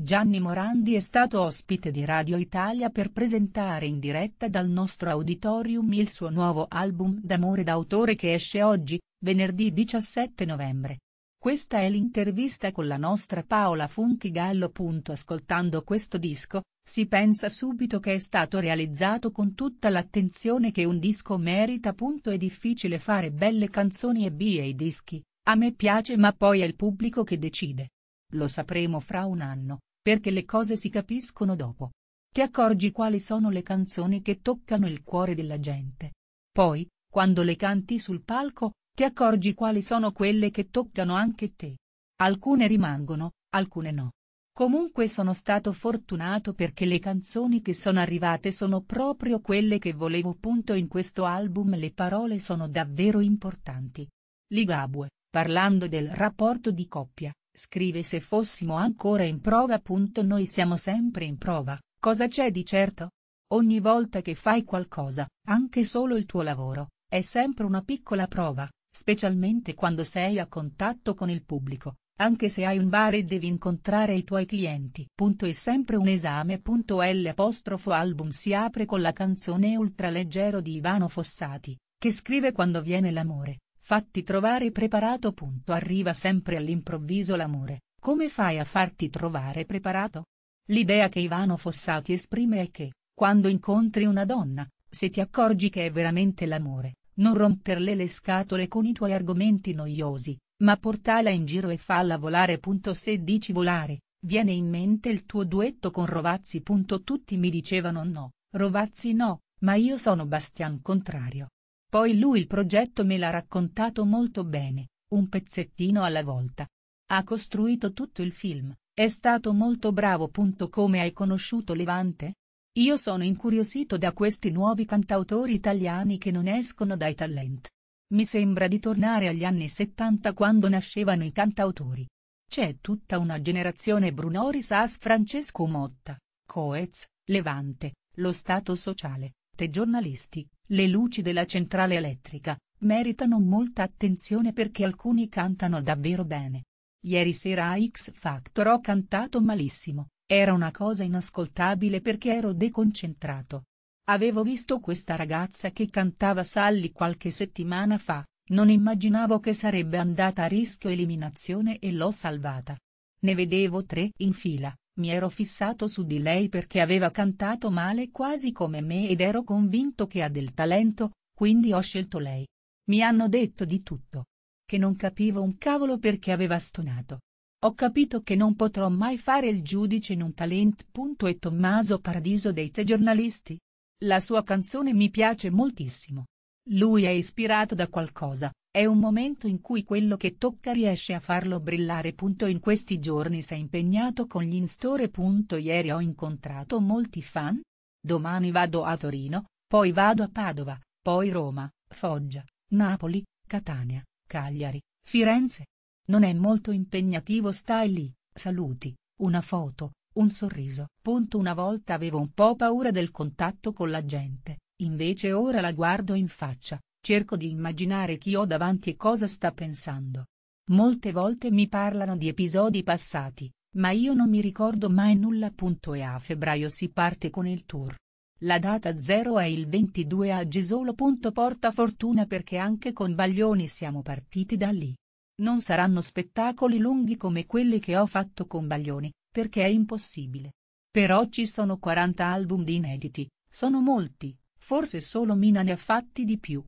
Gianni Morandi è stato ospite di Radio Italia per presentare in diretta dal nostro auditorium il suo nuovo album d'amore d'autore che esce oggi, venerdì 17 novembre. Questa è l'intervista con la nostra Paola Funchigallo. Ascoltando questo disco, si pensa subito che è stato realizzato con tutta l'attenzione che un disco merita. È difficile fare belle canzoni e bie i dischi, a me piace ma poi è il pubblico che decide. Lo sapremo fra un anno perché le cose si capiscono dopo. Ti accorgi quali sono le canzoni che toccano il cuore della gente. Poi, quando le canti sul palco, ti accorgi quali sono quelle che toccano anche te. Alcune rimangono, alcune no. Comunque sono stato fortunato perché le canzoni che sono arrivate sono proprio quelle che volevo. Punto in questo album le parole sono davvero importanti. Ligabue, parlando del rapporto di coppia, Scrive se fossimo ancora in prova. Noi siamo sempre in prova, cosa c'è di certo? Ogni volta che fai qualcosa, anche solo il tuo lavoro, è sempre una piccola prova, specialmente quando sei a contatto con il pubblico, anche se hai un bar e devi incontrare i tuoi clienti. Punto è sempre un esame. L'album si apre con la canzone Ultraleggero di Ivano Fossati, che scrive Quando viene l'amore, Fatti trovare preparato. Arriva sempre all'improvviso l'amore, come fai a farti trovare preparato? L'idea che Ivano Fossati esprime è che, quando incontri una donna, se ti accorgi che è veramente l'amore, non romperle le scatole con i tuoi argomenti noiosi, ma portala in giro e falla volare. Se dici volare, viene in mente il tuo duetto con Rovazzi. Tutti mi dicevano no, Rovazzi no, ma io sono Bastian contrario. Poi lui il progetto me l'ha raccontato molto bene, un pezzettino alla volta. Ha costruito tutto il film, è stato molto bravo. Come hai conosciuto Levante? Io sono incuriosito da questi nuovi cantautori italiani che non escono dai talent. Mi sembra di tornare agli anni 70 quando nascevano i cantautori. C'è tutta una generazione Bruno Risas Francesco Motta, Coez, Levante, lo Stato Sociale, Te Giornalisti, le luci della centrale elettrica, meritano molta attenzione perché alcuni cantano davvero bene. Ieri sera a X Factor ho cantato malissimo, era una cosa inascoltabile perché ero deconcentrato. Avevo visto questa ragazza che cantava Sally qualche settimana fa, non immaginavo che sarebbe andata a rischio eliminazione e l'ho salvata. Ne vedevo tre in fila, mi ero fissato su di lei perché aveva cantato male quasi come me ed ero convinto che ha del talento, quindi ho scelto lei. Mi hanno detto di tutto. Che non capivo un cavolo perché aveva stonato. Ho capito che non potrò mai fare il giudice in un talent. E Tommaso Paradiso dei Sei Giornalisti? La sua canzone mi piace moltissimo. Lui è ispirato da qualcosa, è un momento in cui quello che tocca riesce a farlo brillare. In questi giorni si è impegnato con gli in-store. Ieri ho incontrato molti fan. Domani vado a Torino, poi vado a Padova, poi Roma, Foggia, Napoli, Catania, Cagliari, Firenze. Non è molto impegnativo stai lì, saluti, una foto, un sorriso. Punto una volta avevo un po' paura del contatto con la gente, Invece ora la guardo in faccia, cerco di immaginare chi ho davanti e cosa sta pensando. Molte volte mi parlano di episodi passati, ma io non mi ricordo mai nulla. E a febbraio si parte con il tour. La data zero è il 22 a Gesolo. Porta fortuna perché anche con Baglioni siamo partiti da lì. Non saranno spettacoli lunghi come quelli che ho fatto con Baglioni, perché è impossibile. Però ci sono 40 album di inediti, sono molti, forse solo Mina ne ha fatti di più.